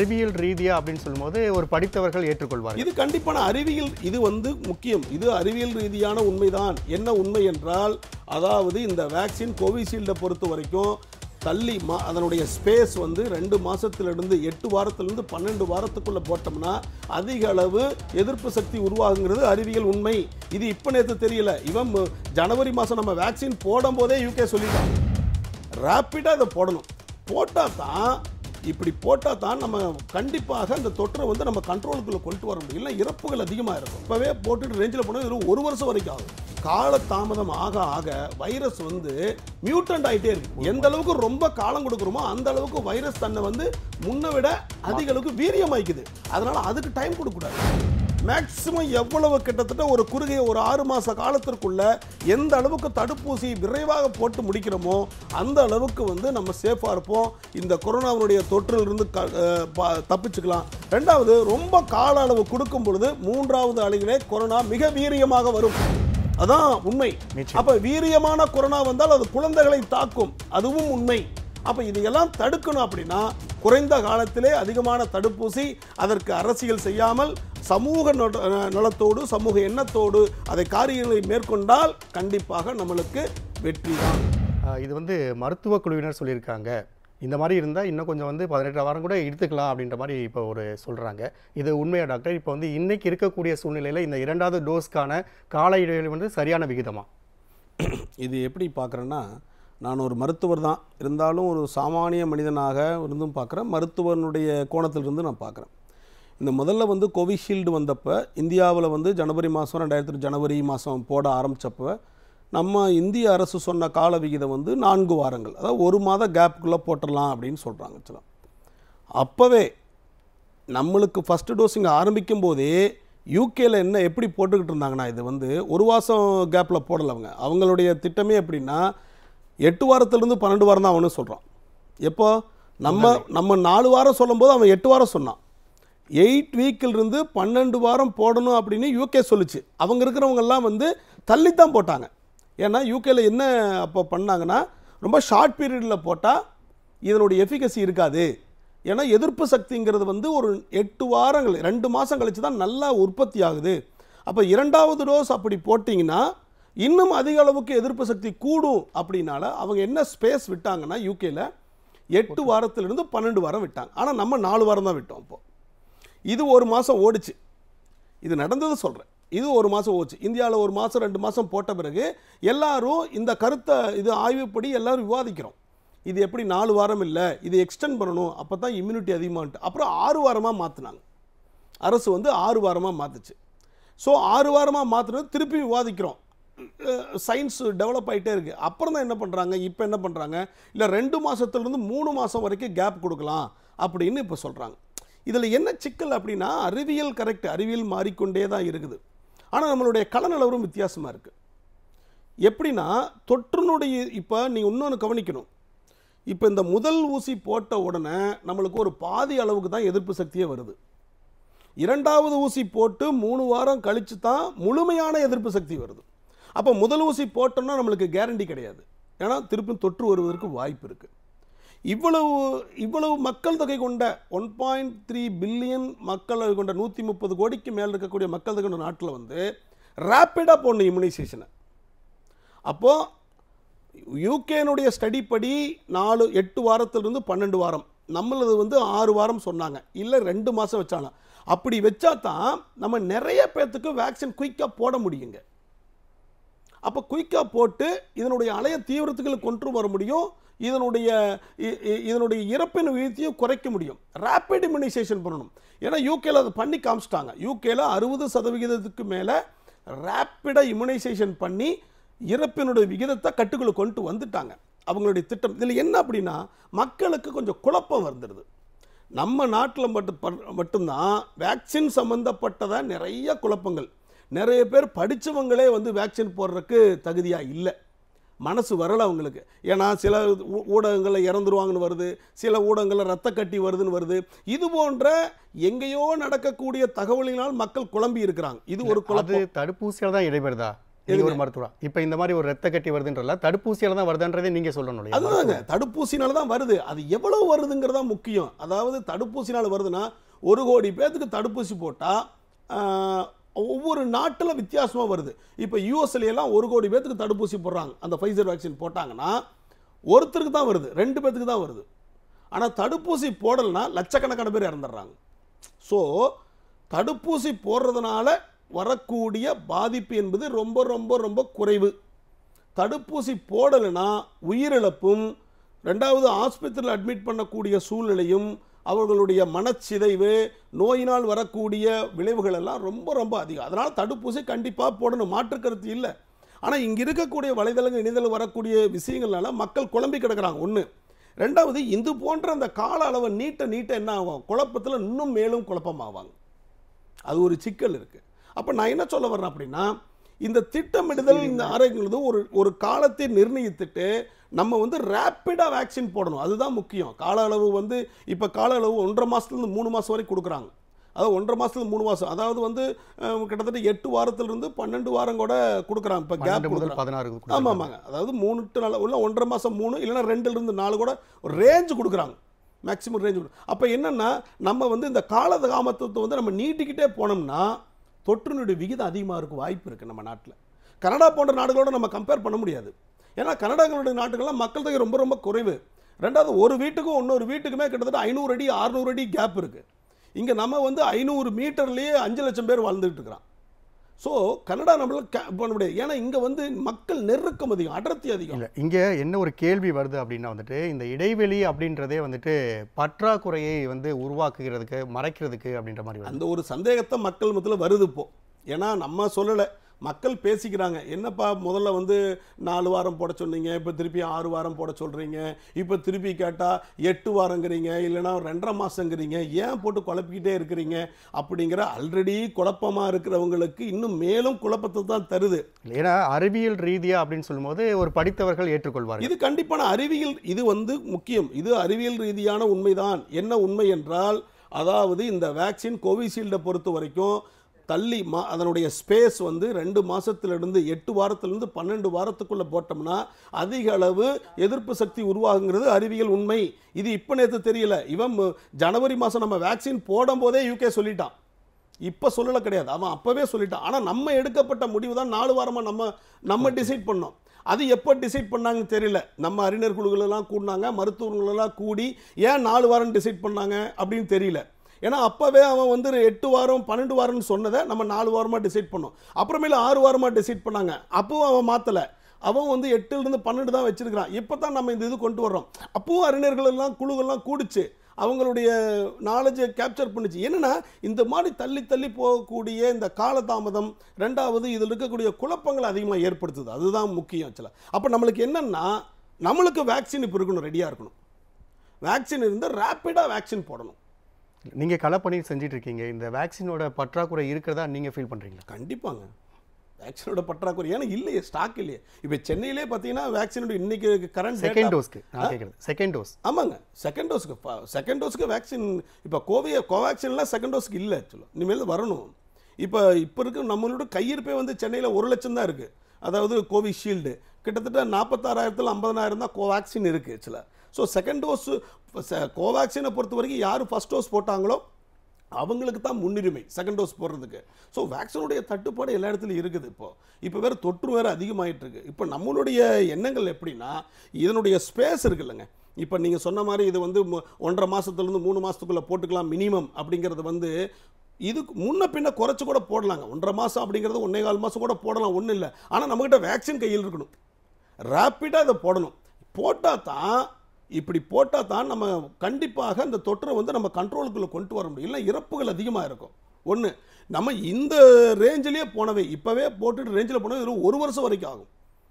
அறிவியல் ரீதியா அப்படின்னு சொல்லும்போது ஒரு படித்தவர்கள் ஏற்றுக்கொள்வார் இது கண்டிப்பான அறிவியல் இது வந்து முக்கியம் இது அறிவியல் ரீதியான உண்மைதான் என்ன உண்மை என்றால் அதாவது இந்த வேக்சின் கோவிஷீல்டை பொறுத்த வரைக்கும் தள்ளி மா அதனுடைய ஸ்பேஸ் வந்து ரெண்டு மாதத்துலேருந்து எட்டு வாரத்துலேருந்து பன்னெண்டு வாரத்துக்குள்ளே போட்டோம்னா அதிக அளவு எதிர்ப்பு சக்தி உருவாகுங்கிறது அறிவியல் உண்மை இது இப்போ நேற்று தெரியல இவன் ஜனவரி மாதம் நம்ம வேக்சின் போடும் போதே யூகே சொல்லிட்டோம் ரேப்பிடாக இதை போடணும் போட்டால் தான் இப்படி போட்டால் தான் நம்ம கண்டிப்பாக அந்த தொற்றை வந்து நம்ம கண்ட்ரோலுக்குள்ளே கொண்டு வர முடியும் இல்லை இறப்புகள் அதிகமாக இருக்கும் இப்போவே போட்டுட்டு ரேஞ்சில் போனால் இதில் ஒரு வருஷம் வரைக்கும் ஆகும் கால தாமதம் ஆக ஆக வைரஸ் வந்து மியூட்டன்ட் ஆகிட்டே இருக்கு எந்த அளவுக்கு ரொம்ப காலம் கொடுக்குறோமோ அந்த அளவுக்கு வைரஸ் தன்னை வந்து முன்ன விட அதிக அளவுக்கு வீரியமாய்க்குது அதனால் அதுக்கு டைம் கொடுக்கக்கூடாது மேக்சிமம் எவ்வளவு கிட்டத்தட்ட ஒரு குறுகிய ஒரு ஆறு மாத காலத்திற்குள்ள எந்த அளவுக்கு தடுப்பூசி விரைவாக போட்டு முடிக்கிறோமோ அந்த அளவுக்கு வந்து நம்ம சேஃபாக இருப்போம் இந்த கொரோனாவுடைய தொற்றிலிருந்து க தப்பிச்சுக்கலாம் ரெண்டாவது ரொம்ப கால அளவு கொடுக்கும் பொழுது மூன்றாவது அலையிலே கொரோனா மிக வீரியமாக வரும் அதான் உண்மை அப்ப வீரியமான கொரோனா வந்தால் அது குழந்தைகளை தாக்கும் அதுவும் உண்மை அப்ப இதையெல்லாம் தடுக்கணும் அப்படின்னா குறைந்த காலத்திலே அதிகமான தடுப்பூசி அதற்கு அரசியல் செய்யாமல் சமூக நலத்தோடு சமூக எண்ணத்தோடு அதை காரியங்களை மேற்கொண்டால் கண்டிப்பாக நம்மளுக்கு வெற்றி தான் இது வந்து மருத்துவ குழுவினர் சொல்லியிருக்காங்க இந்த மாதிரி இருந்தால் இன்னும் கொஞ்சம் வந்து பதினெட்டு வாரம் கூட எடுத்துக்கலாம் அப்படின்ற மாதிரி இப்போ ஒரு சொல்கிறாங்க இது உண்மையாக டாக்டர் இப்போ வந்து இன்றைக்கி இருக்கக்கூடிய சூழ்நிலையில் இந்த இரண்டாவது டோஸ்க்கான கால இடைவெளி வந்து சரியான விகிதமாக இது எப்படி பார்க்குறேன்னா நான் ஒரு மருத்துவர் தான் இருந்தாலும் ஒரு சாமானிய மனிதனாக இருந்தும் பார்க்குறேன் மருத்துவனுடைய கோணத்திலிருந்து நான் பார்க்குறேன் இந்த முதல்ல வந்து கோவிஷீல்டு வந்தப்போ இந்தியாவில் வந்து ஜனவரி மாதம் ரெண்டாயிரத்தி ஜனவரி மாதம் போட ஆரம்பித்தப்போ நம்ம இந்திய அரசு சொன்ன கால விகிதம் வந்து நான்கு வாரங்கள் அதாவது ஒரு மாத கேப்புக்குள்ளே போட்டுடலாம் அப்படின்னு சொல்கிறாங்க ஆக்சுவலாக அப்போவே நம்மளுக்கு ஃபஸ்ட்டு டோஸ் இங்கே ஆரம்பிக்கும் போதே யூகேயில் என்ன எப்படி போட்டுக்கிட்டு இருந்தாங்கன்னா இது வந்து ஒரு மாதம் கேப்பில் போடலை அவங்க அவங்களுடைய திட்டமே எப்படின்னா எட்டு வாரத்துலேருந்து பன்னெண்டு வாரம் தான் அவனு சொல்கிறான் எப்போ நம்ம நம்ம நாலு வாரம் சொல்லும்போது அவன் எட்டு வாரம் சொன்னான் எயிட் வீக்கிலிருந்து பன்னெண்டு வாரம் போடணும் அப்படின்னு யூகே சொல்லிச்சு அவங்க இருக்கிறவங்கெல்லாம் வந்து தள்ளித்தான் போட்டாங்க ஏன்னா யூகேயில் என்ன அப்போ பண்ணாங்கன்னா ரொம்ப ஷார்ட் பீரியடில் போட்டால் இதனுடைய எஃபிகசி இருக்காது ஏன்னா எதிர்ப்பு சக்திங்கிறது வந்து ஒரு எட்டு வாரங்கள் ரெண்டு மாதம் கழித்து தான் நல்லா உற்பத்தி ஆகுது அப்போ இரண்டாவது டோஸ் அப்படி போட்டிங்கன்னா இன்னும் அதிக அளவுக்கு எதிர்ப்பு சக்தி கூடும் அப்படின்னால அவங்க என்ன ஸ்பேஸ் விட்டாங்கன்னா யூகேல எட்டு வாரத்திலிருந்து பன்னெண்டு வாரம் விட்டாங்க ஆனால் நம்ம நாலு வாரம் தான் விட்டோம் இப்போ இது ஒரு மாதம் ஓடிச்சு இது நடந்தது சொல்கிறேன் இது ஒரு மாதம் ஓச்சு இந்தியாவில் ஒரு மாதம் ரெண்டு மாதம் போட்ட பிறகு எல்லாரும் இந்த கருத்தை இது ஆய்வுப்படி எல்லாரும் விவாதிக்கிறோம் இது எப்படி நாலு வாரம் இல்லை இது எக்ஸ்டெண்ட் பண்ணணும் அப்போ தான் இம்யூனிட்டி அதிகமாகிட்டு அப்புறம் ஆறு வாரமாக மாற்றினாங்க அரசு வந்து ஆறு வாரமாக மாற்றுச்சு ஸோ ஆறு வாரமாக மாற்றினது திருப்பி விவாதிக்கிறோம் சயின்ஸ் டெவலப் ஆகிட்டே இருக்குது அப்புறம் தான் என்ன பண்ணுறாங்க இப்போ என்ன பண்ணுறாங்க இல்லை ரெண்டு மாதத்துலேருந்து மூணு மாதம் வரைக்கும் கேப் கொடுக்கலாம் அப்படின்னு இப்போ சொல்கிறாங்க இதில் என்ன சிக்கல் அப்படின்னா அறிவியல் கரெக்ட் அறிவியல் மாறிக்கொண்டே தான் இருக்குது ஆனால் நம்மளுடைய கலநிலவரும் வித்தியாசமாக இருக்குது எப்படின்னா தொற்றுனுடைய இப்போ நீ இன்னொன்று கவனிக்கணும் இப்போ இந்த முதல் ஊசி போட்ட உடனே நம்மளுக்கு ஒரு பாதி அளவுக்கு தான் எதிர்ப்பு சக்தியே வருது இரண்டாவது ஊசி போட்டு மூணு வாரம் கழித்து தான் முழுமையான எதிர்ப்பு சக்தி வருது அப்போ முதல் ஊசி போட்டோம்னா நம்மளுக்கு கேரண்டி கிடையாது ஏன்னா திருப்பியும் தொற்று வருவதற்கு வாய்ப்பு இருக்குது இவ்வளவு இவ்வளவு மக்கள் தொகை கொண்ட ஒன் பாயிண்ட் த்ரீ பில்லியன் மக்கள் கொண்ட நூற்றி முப்பது கோடிக்கு மேல் இருக்கக்கூடிய மக்கள் தொகை கொண்ட நாட்டில் வந்து ரேப்பிடாக போடணும் இம்யூனைசேஷனை அப்போது யூகேனுடைய ஸ்டடி படி நாலு எட்டு வாரத்திலிருந்து பன்னெண்டு வாரம் நம்மளது வந்து ஆறு வாரம் சொன்னாங்க இல்லை ரெண்டு மாதம் வச்சாலும் அப்படி வச்சா தான் நம்ம நிறைய பேர்த்துக்கு வேக்சின் குயிக்காக போட முடியுங்க அப்போ குயிக்காக போட்டு இதனுடைய அலைய தீவிரத்துக்களை கொண்டு வர முடியும் இதனுடைய இதனுடைய இறப்பின் வீழ்த்தியும் குறைக்க முடியும் ரேப்பிட் இம்யூனைசேஷன் பண்ணணும் ஏன்னா யூகேல அதை பண்ணி காமிச்சிட்டாங்க யூகேல அறுபது சதவிகிதத்துக்கு மேலே ரேப்பிடாக இம்யூனைசேஷன் பண்ணி இறப்பினுடைய விகிதத்தை கட்டுக்குள்ளே கொண்டு வந்துட்டாங்க அவங்களுடைய திட்டம் இதில் என்ன அப்படின்னா மக்களுக்கு கொஞ்சம் குழப்பம் வந்துடுது நம்ம நாட்டில் மட்டும் மட்டும்தான் வேக்சின் சம்மந்தப்பட்டதாக நிறைய குழப்பங்கள் நிறைய பேர் படித்தவங்களே வந்து வேக்சின் போடுறதுக்கு தகுதியாக இல்லை மனசு வரலை அவங்களுக்கு ஏன்னா சில ஊடகங்களில் இறந்துருவாங்கன்னு வருது சில ஊடகங்களில் ரத்த கட்டி வருதுன்னு வருது இது போன்ற எங்கேயோ நடக்கக்கூடிய தகவலினால் மக்கள் குழம்பி இருக்கிறாங்க இது ஒரு குழப்பம் தடுப்பூசியால் தான் இடைபெறுதா நீங்க ஒரு மருத்துவரா இப்போ இந்த மாதிரி ஒரு ரத்த கட்டி வருதுன்றல தடுப்பூசியால் தான் வருதுன்றதே நீங்கள் சொல்லணும் அதுதாங்க தடுப்பூசினால தான் வருது அது எவ்வளோ வருதுங்கிறது தான் முக்கியம் அதாவது தடுப்பூசினால் வருதுன்னா ஒரு கோடி பேர்த்துக்கு தடுப்பூசி போட்டால் ஒவ்வொரு நாட்டில் வித்தியாசமாக வருது இப்போ யூஎஸ்எல்லாம் ஒரு கோடி பேத்துக்கு தடுப்பூசி போடுறாங்க அந்த ஃபைசர் வேக்சின் போட்டாங்கன்னா ஒருத்தருக்கு தான் வருது ரெண்டு பேத்துக்கு தான் வருது ஆனால் தடுப்பூசி போடலைன்னா லட்சக்கணக்கான பேர் இறந்துடுறாங்க ஸோ தடுப்பூசி போடுறதுனால வரக்கூடிய பாதிப்பு என்பது ரொம்ப ரொம்ப ரொம்ப குறைவு தடுப்பூசி போடலைன்னா உயிரிழப்பும் ரெண்டாவது ஆஸ்பத்திரியில் அட்மிட் பண்ணக்கூடிய சூழ்நிலையும் அவர்களுடைய மனச்சிதைவு நோயினால் வரக்கூடிய விளைவுகள் எல்லாம் ரொம்ப ரொம்ப அதிகம் அதனால் தடுப்பூசி கண்டிப்பாக போடணும் மாற்றுக்கருத்து இல்லை ஆனால் இங்கே இருக்கக்கூடிய வலைதளங்கள் இணையதளம் வரக்கூடிய விஷயங்கள்னால மக்கள் குழம்பி கிடக்கிறாங்க ஒன்று ரெண்டாவது இது போன்ற அந்த கால அளவை நீட்ட நீட்ட என்ன ஆகும் குழப்பத்தில் இன்னும் மேலும் குழப்பமாகுவாங்க அது ஒரு சிக்கல் இருக்குது அப்போ நான் என்ன சொல்ல வர்றேன் அப்படின்னா இந்த திட்டமிடுதல் இந்த ஆரோக்கியம் ஒரு ஒரு காலத்தை நிர்ணயித்துட்டு நம்ம வந்து ரேப்பிடாக வேக்சின் போடணும் அதுதான் முக்கியம் கால அளவு வந்து இப்போ கால அளவு ஒன்றரை மாதத்துலேருந்து மூணு மாதம் வரைக்கும் கொடுக்குறாங்க அதாவது ஒன்றரை மாதத்துல மூணு மாதம் அதாவது வந்து கிட்டத்தட்ட எட்டு வாரத்திலிருந்து பன்னெண்டு வாரம் கூட கொடுக்குறாங்க இப்போ கேப் பதினாறு ஆமாம் ஆமாங்க அதாவது மூணு டு நாலு இல்லை ஒன்றரை மாதம் மூணு இல்லைன்னா ரெண்டுலேருந்து நாலு கூட ஒரு ரேஞ்சு கொடுக்குறாங்க மேக்ஸிமம் ரேஞ்சு கொடுக்கும் அப்போ என்னென்னா நம்ம வந்து இந்த கால காமத்துவத்தை வந்து நம்ம நீட்டிக்கிட்டே போனோம்னா தொற்றுநோயுடைய விகிதம் அதிகமாக இருக்கும் வாய்ப்பு இருக்குது நம்ம நாட்டில் கனடா போன்ற நாடுகளோடு நம்ம கம்பேர் பண்ண முடியாது ஏன்னா கனடாங்களுடைய நாட்டுகள்லாம் மக்கள் தொகை ரொம்ப ரொம்ப குறைவு ரெண்டாவது ஒரு வீட்டுக்கும் இன்னொரு வீட்டுக்குமே கிட்டத்தட்ட ஐநூறு அடி அறுநூறு அடி கேப் இருக்குது இங்கே நம்ம வந்து ஐநூறு மீட்டர்லேயே அஞ்சு லட்சம் பேர் வாழ்ந்துகிட்டு இருக்கிறான் ஸோ கனடா நம்மளால் பண்ண முடியாது ஏன்னா இங்கே வந்து மக்கள் நெருக்கம் அதிகம் அடர்த்தி அதிகம் இல்லை இங்கே என்ன ஒரு கேள்வி வருது அப்படின்னா வந்துட்டு இந்த இடைவெளி அப்படின்றதே வந்துட்டு பற்றாக்குறையை வந்து உருவாக்குகிறதுக்கு மறைக்கிறதுக்கு அப்படின்ற மாதிரி அந்த ஒரு சந்தேகத்தை மக்கள் மத்தியில் வருது இப்போ ஏன்னா நம்ம சொல்லலை மக்கள் பேசிக்கிறாங்க என்னப்பா முதல்ல வந்து நாலு வாரம் போட சொன்னீங்க இப்போ திருப்பி ஆறு வாரம் போட சொல்கிறீங்க இப்போ திருப்பி கேட்டால் எட்டு வாரங்கிறீங்க இல்லைனா ரெண்டரை மாதங்கிறீங்க ஏன் போட்டு குழப்பிக்கிட்டே இருக்கிறீங்க அப்படிங்கிற ஆல்ரெடி குழப்பமாக இருக்கிறவங்களுக்கு இன்னும் மேலும் குழப்பத்தை தான் தருது ஏன்னா அறிவியல் ரீதியாக அப்படின்னு சொல்லும்போது ஒரு படித்தவர்கள் ஏற்றுக்கொள்வார் இது கண்டிப்பான அறிவியல் இது வந்து முக்கியம் இது அறிவியல் ரீதியான உண்மைதான் என்ன உண்மை என்றால் அதாவது இந்த வேக்சின் கோவிஷீல்டை பொறுத்த வரைக்கும் தள்ளி மா அதனுடைய ஸ்பேஸ் வந்து ரெண்டு மாதத்துலேருந்து எட்டு வாரத்துலேருந்து பன்னெண்டு வாரத்துக்குள்ளே போட்டோம்னா அதிக அளவு எதிர்ப்பு சக்தி உருவாகுங்கிறது அறிவியல் உண்மை இது இப்போ நேற்று தெரியல இவன் ஜனவரி மாதம் நம்ம வேக்சின் போடும்போதே யூகே சொல்லிட்டான் இப்போ சொல்லலை கிடையாது அவன் அப்போவே சொல்லிட்டான் ஆனால் நம்ம எடுக்கப்பட்ட முடிவு தான் நாலு வாரமாக நம்ம நம்ம டிசைட் பண்ணோம் அது எப்போ டிசைட் பண்ணாங்கன்னு தெரியல நம்ம அறிஞர் குழுக்களெல்லாம் கூடினாங்க மருத்துவர்களெல்லாம் கூடி ஏன் நாலு வாரம் டிசைட் பண்ணாங்க அப்படின்னு தெரியல ஏன்னா அப்போவே அவன் வந்து எட்டு வாரம் பன்னெண்டு வாரம்னு சொன்னதை நம்ம நாலு வாரமாக டிசைட் பண்ணோம் அப்புறமேல ஆறு வாரமாக டிசைட் பண்ணாங்க அப்பவும் அவன் மாற்றலை அவன் வந்து எட்டுலேருந்து பன்னெண்டு தான் வச்சிருக்கிறான் இப்போ தான் நம்ம இந்த இது கொண்டு வர்றோம் அப்பவும் அறிஞர்கள் எல்லாம் குழுக்கள்லாம் கூடிச்சு அவங்களுடைய நாலேஜை கேப்சர் பண்ணுச்சு என்னென்னா இந்த மாதிரி தள்ளி தள்ளி போகக்கூடிய இந்த காலதாமதம் ரெண்டாவது இதில் இருக்கக்கூடிய குழப்பங்களை அதிகமாக ஏற்படுத்துது அதுதான் முக்கியம் ஆக்சுவலாக அப்போ நம்மளுக்கு என்னென்னா நம்மளுக்கு வேக்சின் இப்போ இருக்கணும் ரெடியாக இருக்கணும் வேக்சின் இருந்தால் ரேப்பிடாக வேக்சின் போடணும் நீங்கள் கலை பண்ணி இருக்கீங்க இந்த வேக்சினோட பற்றாக்குறை இருக்கிறதா நீங்கள் ஃபீல் பண்ணுறீங்களா கண்டிப்பாங்க வேக்சினோட பற்றாக்குறை ஏன்னா இல்லையே ஸ்டாக் இல்லையே இப்போ சென்னையிலே பார்த்தீங்கன்னா வேக்சினோட இன்றைக்கி கரண்ட் செகண்ட் டோஸ்க்கு செகண்ட் டோஸ் ஆமாங்க செகண்ட் டோஸ்க்கு செகண்ட் டோஸ்க்கு வேக்சின் இப்போ கோவிய கோவேக்சின்லாம் செகண்ட் டோஸ்க்கு இல்லை ஆக்சுவலாக இனிமேல் வரணும் இப்போ இப்போ இருக்க நம்மளோட கையிருப்பே வந்து சென்னையில் ஒரு லட்சம் தான் இருக்குது அதாவது கோவிஷீல்டு கிட்டத்தட்ட நாற்பத்தாறாயிரத்தில் ஐம்பதனாயிரம் தான் கோவேக்சின் இருக்குது ஆக்சுவலாக ஸோ செகண்ட் டோஸ் கோவேக்சினை பொறுத்த வரைக்கும் யார் ஃபஸ்ட் டோஸ் போட்டாங்களோ அவங்களுக்கு தான் முன்னுரிமை செகண்ட் டோஸ் போடுறதுக்கு ஸோ வேக்சினுடைய தட்டுப்பாடு எல்லா இடத்துலையும் இருக்குது இப்போது இப்போ வேறு தொற்று வேறு அதிகமாகிட்டு இருக்குது இப்போ நம்மளுடைய எண்ணங்கள் எப்படின்னா இதனுடைய ஸ்பேஸ் இருக்குல்லங்க இப்போ நீங்கள் சொன்ன மாதிரி இது வந்து ஒன்றரை மாதத்துலேருந்து மூணு மாதத்துக்குள்ளே போட்டுக்கலாம் மினிமம் அப்படிங்கிறது வந்து இதுக்கு முன்ன பின்ன குறைச்சி கூட போடலாங்க ஒன்றரை மாதம் அப்படிங்கிறது ஒன்றே கால் மாதம் கூட போடலாம் ஒன்றும் இல்லை ஆனால் நம்மக்கிட்ட வேக்சின் கையில் இருக்கணும் ரேப்பிடாக இதை போடணும் போட்டால் தான் இப்படி போட்டால் தான் நம்ம கண்டிப்பாக அந்த தொற்றை வந்து நம்ம கண்ட்ரோலுக்குள்ளே கொண்டு வர முடியும் இல்லை இறப்புகள் அதிகமாக இருக்கும் ஒன்று நம்ம இந்த ரேஞ்சிலேயே போனவே இப்போவே போட்டுட்டு ரேஞ்சில் போனவே ஒரு ஒரு வருஷம் வரைக்கும் ஆகும்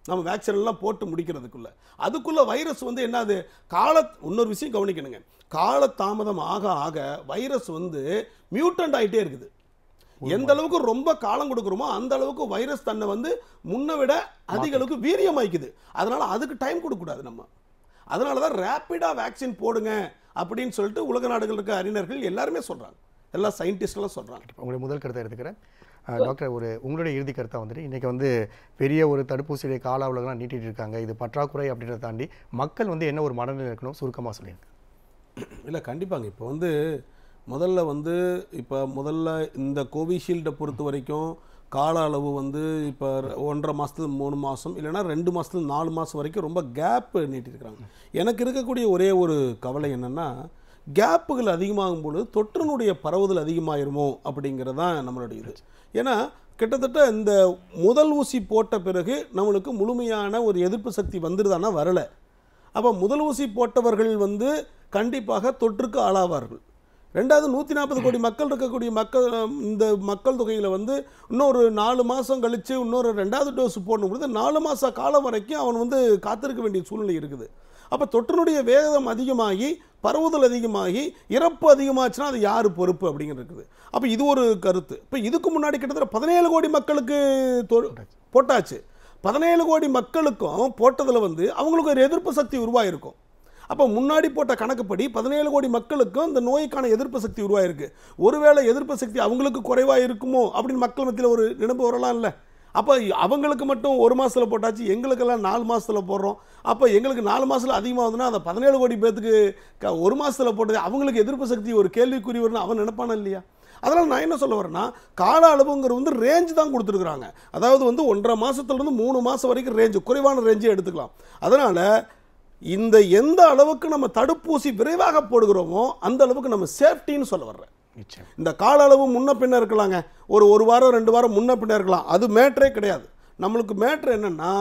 நம்ம வேக்சினெல்லாம் போட்டு முடிக்கிறதுக்குள்ளே அதுக்குள்ளே வைரஸ் வந்து என்னது கால இன்னொரு விஷயம் கவனிக்கணுங்க கால தாமதம் ஆக ஆக வைரஸ் வந்து மியூட்டன்ட் ஆகிட்டே இருக்குது எந்த அளவுக்கு ரொம்ப காலம் கொடுக்குறோமோ அந்த அளவுக்கு வைரஸ் தன்னை வந்து முன்ன விட அதிக அளவுக்கு வீரியமாய்க்குது அதனால் அதுக்கு டைம் கொடுக்கக்கூடாது நம்ம அதனால தான் ரேப்பிடாக வேக்சின் போடுங்க அப்படின்னு சொல்லிட்டு உலக நாடுகள் இருக்க அறிஞர்கள் எல்லாருமே சொல்கிறாங்க எல்லா சயின்டிஸ்டெல்லாம் சொல்கிறாங்க உங்களுடைய முதல் கருத்தை எடுத்துக்கிறேன் டாக்டர் ஒரு உங்களுடைய இறுதி கருத்தாக வந்துட்டு இன்றைக்கி வந்து பெரிய ஒரு தடுப்பூசியுடைய கால அளவுலாம் நீட்டிகிட்டு இருக்காங்க இது பற்றாக்குறை அப்படின்றத தாண்டி மக்கள் வந்து என்ன ஒரு மனநிலை இருக்கணும் சுருக்கமாக சொல்லியிருக்கேன் இல்லை கண்டிப்பாங்க இப்போ வந்து முதல்ல வந்து இப்போ முதல்ல இந்த கோவிஷீல்டை பொறுத்த வரைக்கும் கால அளவு வந்து இப்போ ஒன்றரை மாதத்துல மூணு மாதம் இல்லைனா ரெண்டு மாதத்துல நாலு மாதம் வரைக்கும் ரொம்ப கேப்பு நீட்டிருக்கிறாங்க எனக்கு இருக்கக்கூடிய ஒரே ஒரு கவலை என்னென்னா கேப்புகள் அதிகமாகும் பொழுது தொற்றுனுடைய பரவுதல் அதிகமாயிருமோ அப்படிங்கிறது தான் நம்மளுடைய இது ஏன்னா கிட்டத்தட்ட இந்த முதல் ஊசி போட்ட பிறகு நம்மளுக்கு முழுமையான ஒரு எதிர்ப்பு சக்தி வந்துருதானா வரலை அப்போ முதல் ஊசி போட்டவர்கள் வந்து கண்டிப்பாக தொற்றுக்கு ஆளாவார்கள் ரெண்டாவது நூற்றி நாற்பது கோடி மக்கள் இருக்கக்கூடிய மக்கள் இந்த மக்கள் தொகையில் வந்து இன்னொரு நாலு மாதம் கழித்து இன்னொரு ரெண்டாவது டோஸ் போடணும் பொழுது நாலு மாத காலம் வரைக்கும் அவன் வந்து காத்திருக்க வேண்டிய சூழ்நிலை இருக்குது அப்போ தொற்றினுடைய வேகம் அதிகமாகி பரவுதல் அதிகமாகி இறப்பு அதிகமாச்சுன்னா அது யார் பொறுப்பு அப்படிங்கிறது அப்போ இது ஒரு கருத்து இப்போ இதுக்கு முன்னாடி கிட்டத்தட்ட பதினேழு கோடி மக்களுக்கு போட்டாச்சு பதினேழு கோடி மக்களுக்கும் போட்டதில் வந்து அவங்களுக்கு ஒரு எதிர்ப்பு சக்தி உருவாயிருக்கும் அப்போ முன்னாடி போட்ட கணக்குப்படி பதினேழு கோடி மக்களுக்கும் இந்த நோய்க்கான எதிர்ப்பு சக்தி உருவாயிருக்கு ஒருவேளை எதிர்ப்பு சக்தி அவங்களுக்கு குறைவாக இருக்குமோ அப்படின்னு மக்கள் மத்தியில் ஒரு நினைப்பு வரலாம் இல்லை அப்போ அவங்களுக்கு மட்டும் ஒரு மாதத்தில் போட்டாச்சு எங்களுக்கெல்லாம் நாலு மாதத்தில் போடுறோம் அப்போ எங்களுக்கு நாலு மாதத்தில் அதிகமாகுதுன்னா அந்த பதினேழு கோடி பேர்த்துக்கு க ஒரு மாதத்தில் போட்டது அவங்களுக்கு எதிர்ப்பு சக்தி ஒரு கேள்விக்குறி கேள்விக்குரியவர்னு அவன் நினைப்பான இல்லையா அதனால் நான் என்ன சொல்ல வரேன்னா கால அளவுங்கிறது வந்து ரேஞ்ச் தான் கொடுத்துருக்குறாங்க அதாவது வந்து ஒன்றரை மாதத்துலேருந்து மூணு மாதம் வரைக்கும் ரேஞ்சு குறைவான ரேஞ்சே எடுத்துக்கலாம் அதனால் இந்த எந்த அளவுக்கு நம்ம தடுப்பூசி விரைவாக போடுகிறோமோ அந்த அளவுக்கு நம்ம சேஃப்டின்னு சொல்ல வர்றேன் இந்த கால அளவு முன்ன பின்ன இருக்கலாங்க ஒரு ஒரு வாரம் ரெண்டு வாரம் முன்ன பின்ன இருக்கலாம் அது மேட்ரே கிடையாது நம்மளுக்கு மேட்ரு என்னன்னா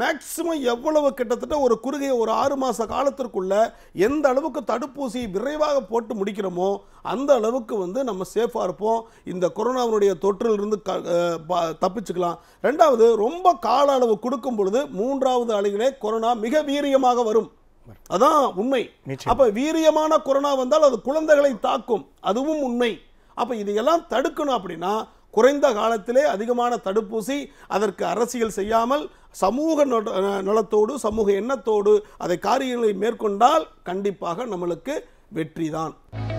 மேக்சிமம் எவ்வளவு கிட்டத்தட்ட ஒரு குறுகிய ஒரு ஆறு மாத காலத்திற்குள்ளே எந்த அளவுக்கு தடுப்பூசி விரைவாக போட்டு முடிக்கிறோமோ அந்த அளவுக்கு வந்து நம்ம சேஃபாக இருப்போம் இந்த கொரோனாவினுடைய தொற்றிலிருந்து க தப்பிச்சுக்கலாம் ரெண்டாவது ரொம்ப கால அளவு கொடுக்கும் பொழுது மூன்றாவது அலைகளே கொரோனா மிக வீரியமாக வரும் அதான் உண்மை அப்போ வீரியமான கொரோனா வந்தால் அது குழந்தைகளை தாக்கும் அதுவும் உண்மை அப்போ இதையெல்லாம் தடுக்கணும் அப்படின்னா குறைந்த காலத்திலே அதிகமான தடுப்பூசி அதற்கு அரசியல் செய்யாமல் சமூக நலத்தோடு சமூக எண்ணத்தோடு அதை காரியங்களை மேற்கொண்டால் கண்டிப்பாக நம்மளுக்கு வெற்றிதான்